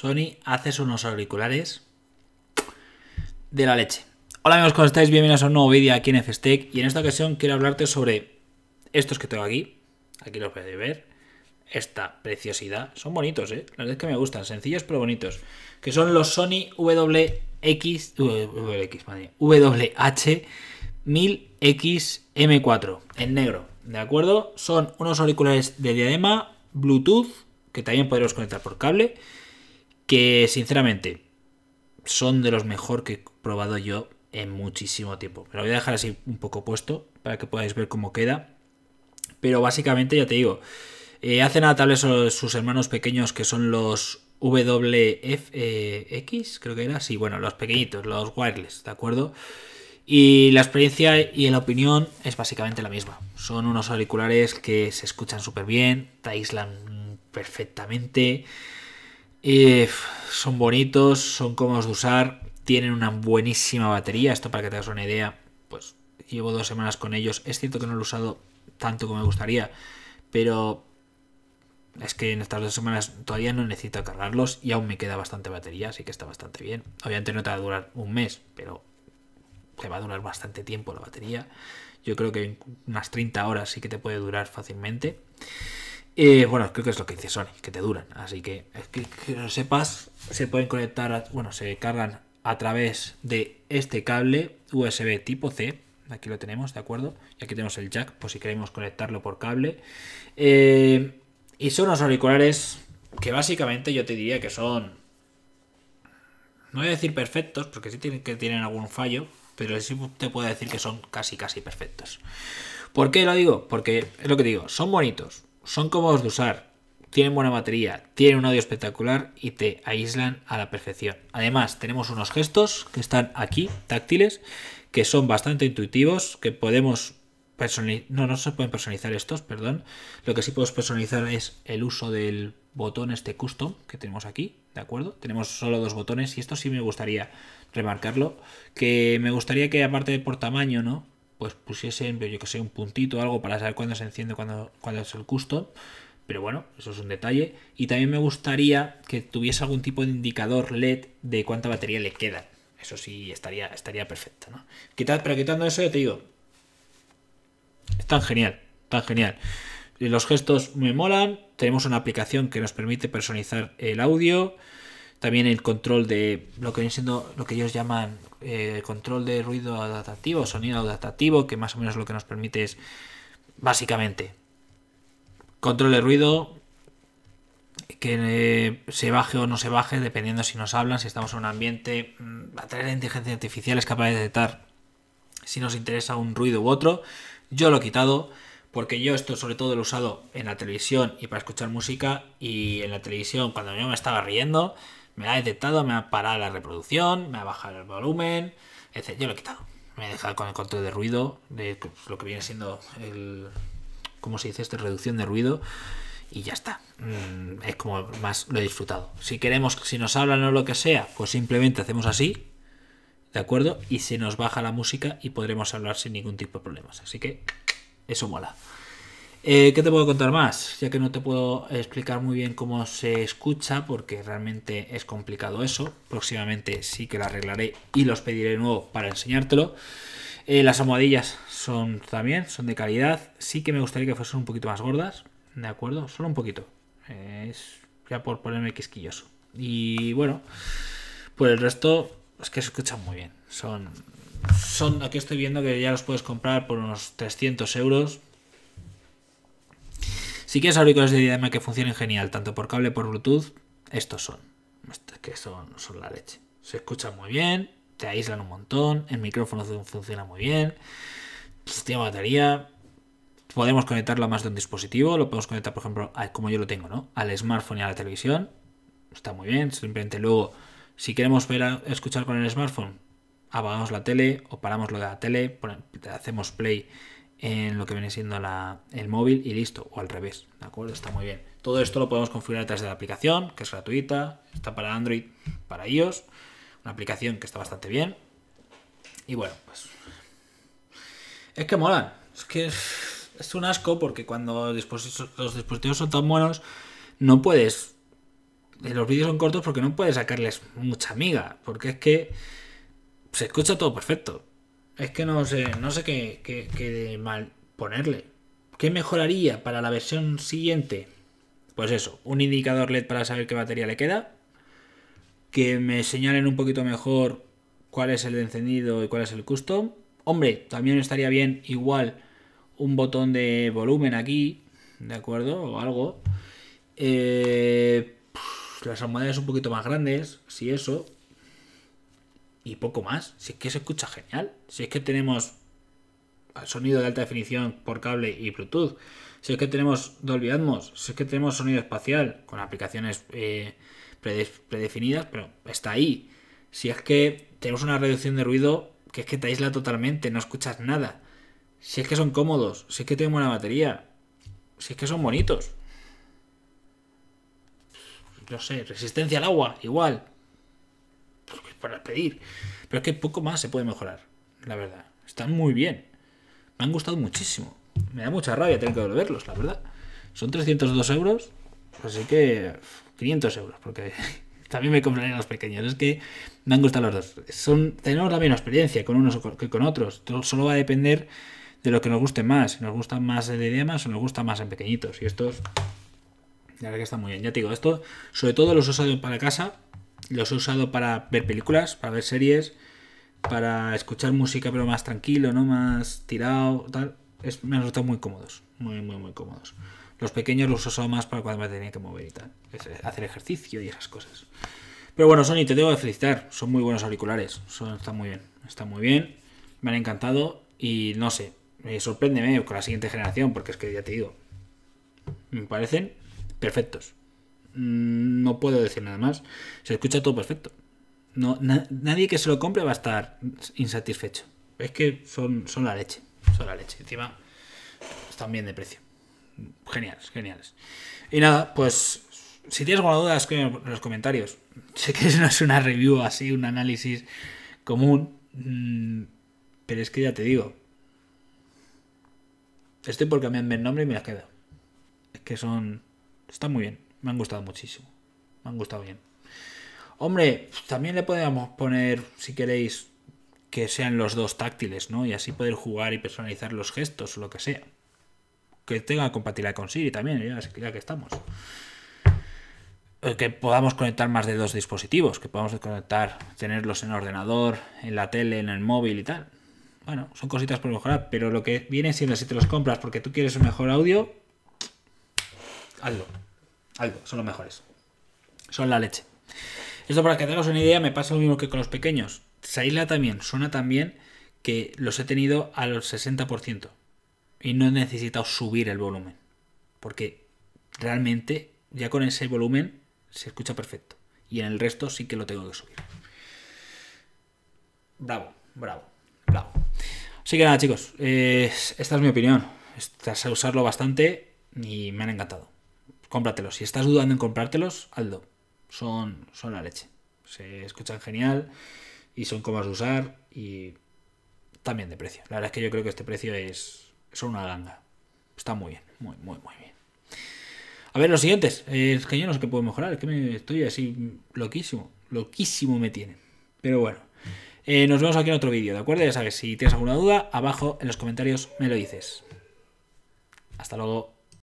Sony haces unos auriculares de la leche. Hola amigos, ¿cómo estáis? Bienvenidos a un nuevo vídeo aquí en FSTech y en esta ocasión quiero hablarte sobre estos que tengo aquí. Aquí los podéis ver. Esta preciosidad. Son bonitos, ¿eh? La verdad es que me gustan. Sencillos pero bonitos. Que son los Sony WX... WX, madre, WH 1000XM4 en negro, ¿de acuerdo? Son unos auriculares de diadema Bluetooth que también podremos conectar por cable que sinceramente son de los mejor que he probado yo en muchísimo tiempo. Pero lo voy a dejar así un poco puesto para que podáis ver cómo queda. Pero básicamente ya te digo, eh, hacen adaptables sus hermanos pequeños que son los WFX, eh, creo que era. Sí, bueno, los pequeñitos, los wireless, ¿de acuerdo? Y la experiencia y la opinión es básicamente la misma. Son unos auriculares que se escuchan súper bien, te aíslan perfectamente son bonitos, son cómodos de usar, tienen una buenísima batería. Esto para que te hagas una idea, pues llevo dos semanas con ellos. Es cierto que no lo he usado tanto como me gustaría, pero es que en estas dos semanas todavía no necesito cargarlos y aún me queda bastante batería, así que está bastante bien. Obviamente no te va a durar un mes, pero te va a durar bastante tiempo la batería. Yo creo que unas 30 horas sí que te puede durar fácilmente. Eh, bueno, creo que es lo que dice Sony, que te duran. Así que, que, lo sepas, se pueden conectar, bueno, se cargan a través de este cable USB tipo C. Aquí lo tenemos, ¿de acuerdo? Y aquí tenemos el jack, por si queremos conectarlo por cable. Eh, y son unos auriculares que básicamente yo te diría que son... No voy a decir perfectos, porque sí tienen, que tienen algún fallo, pero sí te puedo decir que son casi, casi perfectos. ¿Por qué lo digo? Porque es lo que digo, son bonitos son cómodos de usar, tienen buena batería, tienen un audio espectacular y te aíslan a la perfección. Además, tenemos unos gestos que están aquí, táctiles, que son bastante intuitivos, que podemos personalizar... No, no se pueden personalizar estos, perdón. Lo que sí podemos personalizar es el uso del botón este custom que tenemos aquí, ¿de acuerdo? Tenemos solo dos botones y esto sí me gustaría remarcarlo, que me gustaría que aparte de por tamaño, ¿no? pues pusiesen, yo que sé, un puntito o algo para saber cuándo se enciende, cuándo, es el custom. Pero bueno, eso es un detalle. Y también me gustaría que tuviese algún tipo de indicador LED de cuánta batería le queda. Eso sí, estaría, estaría perfecto, ¿no? pero quitando eso, ya te digo. Es tan genial, tan genial. Los gestos me molan. Tenemos una aplicación que nos permite personalizar el audio. También el control de lo que viene siendo lo que ellos llaman eh, control de ruido adaptativo, sonido adaptativo, que más o menos lo que nos permite es básicamente control de ruido, que eh, se baje o no se baje, dependiendo si nos hablan, si estamos en un ambiente, mm, a través de inteligencia artificial es capaz de detectar si nos interesa un ruido u otro. Yo lo he quitado porque yo esto sobre todo lo he usado en la televisión y para escuchar música y en la televisión cuando yo me estaba riendo me ha detectado, me ha parado la reproducción, me ha bajado el volumen, etc. Yo lo he quitado. Me he dejado con el control de ruido, de pues, lo que viene siendo el. ¿Cómo se dice esto? Reducción de ruido. Y ya está. Mm, es como más lo he disfrutado. Si queremos, si nos hablan o lo que sea, pues simplemente hacemos así. ¿De acuerdo? Y se nos baja la música y podremos hablar sin ningún tipo de problemas. Así que eso mola. Eh, ¿Qué te puedo contar más? Ya que no te puedo explicar muy bien cómo se escucha, porque realmente es complicado eso. Próximamente sí que la arreglaré y los pediré de nuevo para enseñártelo. Eh, las almohadillas son también, son de calidad. Sí que me gustaría que fuesen un poquito más gordas, ¿de acuerdo? Solo un poquito. es ya por ponerme quisquilloso. Y bueno, por el resto es que se escuchan muy bien. Son, son, aquí estoy viendo que ya los puedes comprar por unos 300 euros si quieres auriculares de diadema que funcionen genial, tanto por cable por Bluetooth, estos son. Estos que son, son la leche. Se escuchan muy bien, te aíslan un montón, el micrófono funciona muy bien, sistema de batería, podemos conectarlo a más de un dispositivo, lo podemos conectar, por ejemplo, como yo lo tengo, ¿no? Al smartphone y a la televisión. Está muy bien. Simplemente luego, si queremos ver escuchar con el smartphone, apagamos la tele o paramos lo de la tele, hacemos play en lo que viene siendo el móvil y listo, o al revés, ¿de acuerdo? Está muy bien. Todo esto lo podemos configurar a través de la aplicación, que es gratuita, está para Android, para iOS, una aplicación que está bastante bien. Y bueno, pues... Es que molan, es que es, un asco porque cuando los dispositivos son tan buenos, no puedes... Eh, los vídeos son cortos porque no puedes sacarles mucha miga, porque es que se escucha todo perfecto. Es que no sé, no sé qué, mal ponerle. ¿Qué mejoraría para la versión siguiente? Pues eso, un indicador LED para saber qué batería le queda. Que me señalen un poquito mejor cuál es el encendido y cuál es el custom. Hombre, también estaría bien igual un botón de volumen aquí, ¿de acuerdo? O algo. Eh, las almohadas un poquito más grandes, si eso y poco más. Si es que se escucha genial. Si es que tenemos sonido de alta definición por cable y Bluetooth. Si es que tenemos Dolby Atmos. Si es que tenemos sonido espacial con aplicaciones eh, predefinidas, pero está ahí. Si es que tenemos una reducción de ruido que es que te aísla totalmente, no escuchas nada. Si es que son cómodos, si es que tienen buena batería, si es que son bonitos. No sé, resistencia al agua, igual, pues, para pedir. Pero es que poco más se puede mejorar, la verdad. Están muy bien. Me han gustado muchísimo. Me da mucha rabia tener que volverlos, la verdad. Son 302 euros, así que 500 euros, porque también me comprarían los pequeños. Es que me han gustado los dos. Son, tenemos la misma experiencia con unos que con otros. Todo, solo va a depender de lo que nos guste más. Si nos gustan más en idiomas o nos gusta más en pequeñitos. Y estos, ya que están muy bien. Ya te digo, esto, sobre todo los usados para casa los he usado para ver películas, para ver series, para escuchar música, pero más tranquilo, ¿no? Más tirado, tal. Es, me han resultado muy cómodos, muy, muy, muy cómodos. Los pequeños los he usado más para cuando me tenía que mover y tal. Eh, hacer ejercicio y esas cosas. Pero bueno, Sony, te tengo que felicitar. Son muy buenos auriculares. Son, están muy bien. Están muy bien. Me han encantado. Y no sé, me eh, sorpréndeme con la siguiente generación, porque es que ya te digo, me parecen perfectos. Mm, no puedo decir nada más. Se escucha todo perfecto. No, nadie que se lo compre va a estar insatisfecho. Es que son, son la leche. Son la leche. Encima están bien de precio. Geniales, geniales. Y nada, pues si tienes alguna duda, que en los comentarios. Sé que no es una review así, un análisis común. Mm, pero es que ya te digo. Estoy por cambiarme el nombre y me las quedo. Es que son. Está muy bien. Me han gustado muchísimo. Me han gustado bien. Hombre, también le podemos poner, si queréis, que sean los dos táctiles, ¿no? Y así poder jugar y personalizar los gestos o lo que sea. Que tenga compatibilidad con Siri también, ya que estamos. Eh, que podamos conectar más de dos dispositivos, que podamos conectar, tenerlos en ordenador, en la tele, en el móvil y tal. Bueno, son cositas por mejorar, pero lo que viene siendo si te los compras porque tú quieres un mejor audio, hazlo. Algo, son los mejores. Son la leche. Esto para que tengas una idea, me pasa lo mismo que con los pequeños. Saila también, suena también que los he tenido a los 60% y no he necesitado subir el volumen. Porque realmente ya con ese volumen se escucha perfecto. Y en el resto sí que lo tengo que subir. Bravo, bravo, bravo. Así que nada chicos, eh, esta es mi opinión. a usarlo bastante y me han encantado cómpratelos. Si estás dudando en comprártelos, Aldo, Son, son la leche. Se escuchan genial y son cómodos de usar y también de precio. La verdad es que yo creo que este precio es, son una ganga. Está muy bien, muy, muy, muy bien. A ver, los siguientes. Es que yo no sé qué puedo mejorar. Es que estoy así loquísimo. Loquísimo me tiene. Pero bueno. Eh, nos vemos aquí en otro vídeo, ¿de acuerdo? Ya sabes, si tienes alguna duda, abajo en los comentarios me lo dices. Hasta luego.